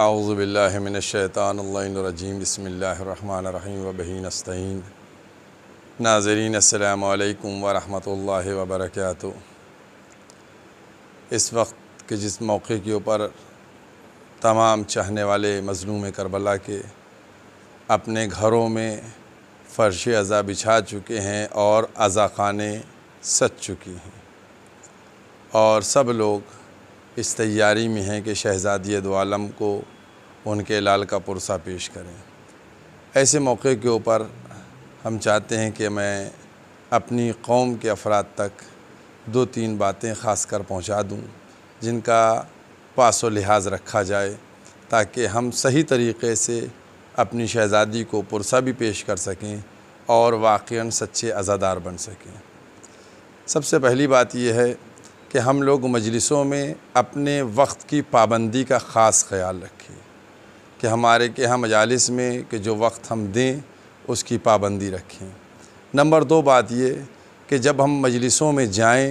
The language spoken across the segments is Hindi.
आउज़बिल्लिमिनशैतानरजीम बसमीम वबी नस्तीन नाजरीन अल्लाम वरहमल वबरक इस वक्त के जिस मौके के ऊपर तमाम चाहने वाले मजलूम करबला के अपने घरों में फ़र्श अज़ा बिछा चुके हैं और अज़ा खाने सच चुकी हैं और सब लोग इस तैयारी में हैं कि शहजादी दोआलम को उनके लाल का पुरसा पेश करें ऐसे मौके के ऊपर हम चाहते हैं कि मैं अपनी कौम के अफराद तक दो तीन बातें ख़ास कर पहुँचा दूँ जिनका पास व लिहाज रखा जाए ताकि हम सही तरीक़े से अपनी शहज़ादी को पुरसा भी पेश कर सकें और वाक़ सच्चे अज़ादार बन सकें सबसे पहली बात यह है कि हम लोग मजलिसों में अपने वक्त की पाबंदी का ख़ास ख्याल रखें कि हमारे के यहाँ मजालस में कि जो वक्त हम दें उसकी पाबंदी रखें नंबर दो बात ये कि जब हम मजलिसों में जाएं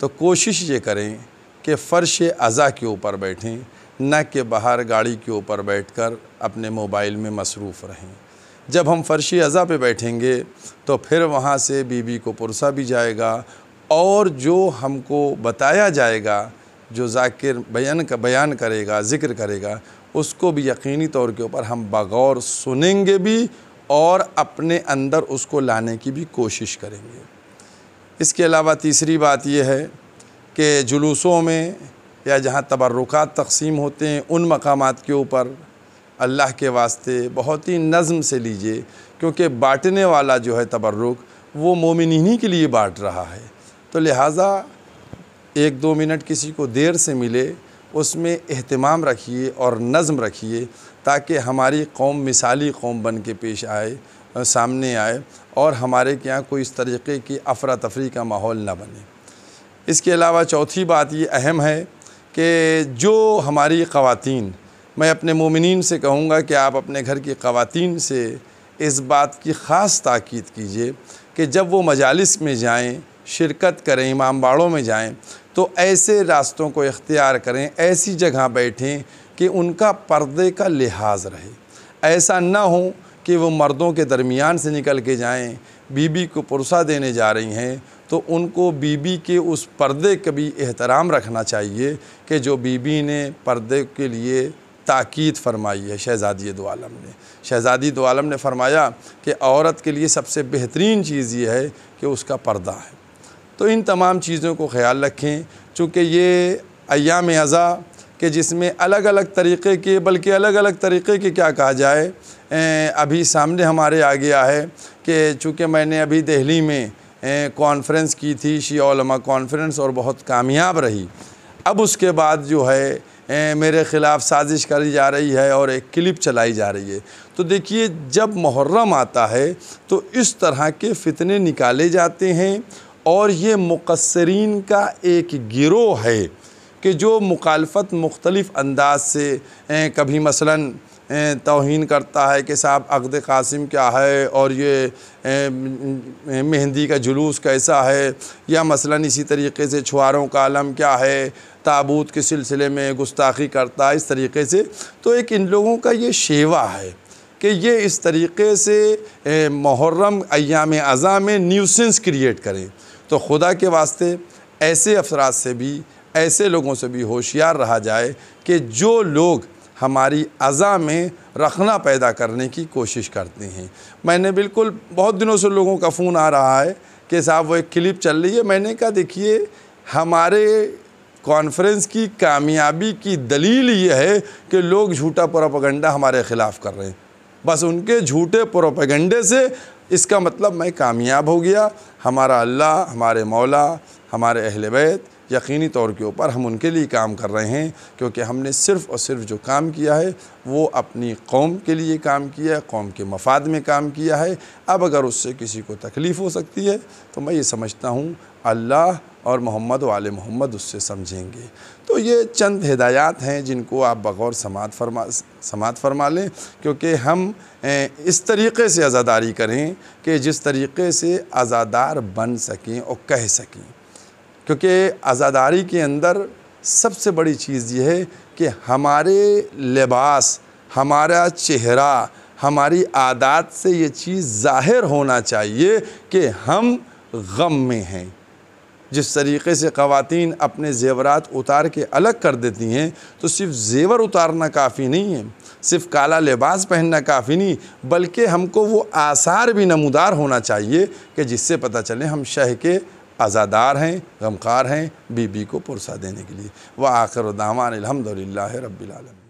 तो कोशिश ये करें कि फ़र्श अज़ा के ऊपर बैठें न कि बाहर गाड़ी के ऊपर बैठकर अपने मोबाइल में मसरूफ़ रहें जब हम फ़र्शी अज़ा पे बैठेंगे तो फिर वहाँ से बीबी को पुरसा भी जाएगा और जो हमको बताया जाएगा जो जाकिर बयान का बयान करेगा ज़िक्र करेगा उसको भी यकीनी तौर के ऊपर हम बगौर सुनेंगे भी और अपने अंदर उसको लाने की भी कोशिश करेंगे इसके अलावा तीसरी बात यह है कि जुलूसों में या जहाँ तबर्रुकात तकसीम होते हैं उन मकाम के ऊपर अल्लाह के वास्ते बहुत ही नज़म से लीजिए क्योंकि बाँटने वाला जो है तबरुक वो मोमिन के लिए बाँट रहा है तो लिहाजा एक दो मिनट किसी को देर से मिले उसमें अहतमाम रखिए और नज़म रखिए ताकि हमारी कौम मिसाली कौम बन के पेश आए सामने आए और हमारे के यहाँ कोई इस तरीके की अफरा तफरी का माहौल ना बने इसके अलावा चौथी बात ये अहम है कि जो हमारी खातन मैं अपने मोमिन से कहूँगा कि आप अपने घर की खातन से इस बात की ख़ास ताक़द कीजिए कि जब वो मजालस में जाएँ शिरकत करें इमाम बाड़ों में जाएं तो ऐसे रास्तों को इख्तियार करें ऐसी जगह बैठें कि उनका पर्दे का लिहाज रहे ऐसा ना हो कि वो मर्दों के दरमियान से निकल के जाएं बीबी को पुरसा देने जा रही हैं तो उनको बीबी के उस पर्दे का भी एहतराम रखना चाहिए कि जो बीबी ने पर्दे के लिए ताक़द फरमाई है शहज़ादी दो आलम ने शहज़ादी दो आलम ने फरमाया कि औरत के लिए सबसे बेहतरीन चीज़ ये है कि उसका पर्दा है तो इन तमाम चीज़ों को ख्याल रखें चूँकि ये अयाम अज़ा के जिसमें अलग अलग तरीक़े के बल्कि अलग अलग तरीक़े के क्या कहा जाए अभी सामने हमारे आ गया है कि चूँकि मैंने अभी दिल्ली में कॉन्फ्रेंस की थी शीमा कॉन्फ्रेंस और बहुत कामयाब रही अब उसके बाद जो है मेरे ख़िलाफ़ साजिश करी जा रही है और एक क्लिप चलाई जा रही है तो देखिए जब मुहर्रम आता है तो इस तरह के फितने निकाले जाते हैं और ये मुकसरीन का एक गिरोह है कि जो मुखालफत मुख्तलिफ़ अंदाज से कभी मसलन तोहन करता है कि साहब अकद कासिम क्या है और ये मेहंदी का जुलूस कैसा है या मसला इसी तरीके से छुआरों का आलम क्या है ताबूत के सिलसिले में गुस्ताखी करता है इस तरीके से तो एक इन लोगों का ये शेवा है कि ये इस तरीके से मुहर्रम अयाम अज़ा में न्यूसेंस क्रिएट करें तो खुदा के वास्ते ऐसे अफराद से भी ऐसे लोगों से भी होशियार रहा जाए कि जो लोग हमारी अज़ा में रखना पैदा करने की कोशिश करते हैं मैंने बिल्कुल बहुत दिनों से लोगों का फ़ोन आ रहा है कि साहब वो एक क्लिप चल रही है मैंने कहा देखिए हमारे कॉन्फ्रेंस की कामयाबी की दलील ये है कि लोग झूठा प्रोपागेंडा हमारे ख़िलाफ़ कर रहे हैं बस उनके झूठे प्रोपागेंडे से इसका मतलब मैं कामयाब हो गया हमारा अल्लाह हमारे मौला हमारे अहल बैत यकीनी तौर के ऊपर हम उनके लिए काम कर रहे हैं क्योंकि हमने सिर्फ़ और सिर्फ जो काम किया है वो अपनी कौम के लिए काम किया है कौम के मफाद में काम किया है अब अगर उससे किसी को तकलीफ़ हो सकती है तो मैं ये समझता हूँ अल्लाह और मोहम्मद वाल मोहम्मद उससे समझेंगे तो ये चंद हिदायत हैं जिनको आप बगौर समात फरमा समात फरमा लें क्योंकि हम इस तरीक़े से आज़ादारी करें कि जिस तरीक़े से आज़ादार बन सकें और कह सकें क्योंकि आज़ादारी के अंदर सबसे बड़ी चीज़ ये है कि हमारे लिबास हमारा चेहरा हमारी आदत से ये चीज़ ज़ाहिर होना चाहिए कि हम गम में हैं जिस तरीके से ख़वातीन अपने ज़ेवरात उतार के अलग कर देती हैं तो सिर्फ ज़ेवर उतारना काफ़ी नहीं है सिर्फ काला लिबास पहनना काफ़ी नहीं बल्कि हमको वो आसार भी नमदार होना चाहिए कि जिससे पता चले हम शह के आज़ादार हैं गमखार हैं बीबी को पुरसा देने के लिए व आखिर दामान अलहमदिल्ला रबीआलम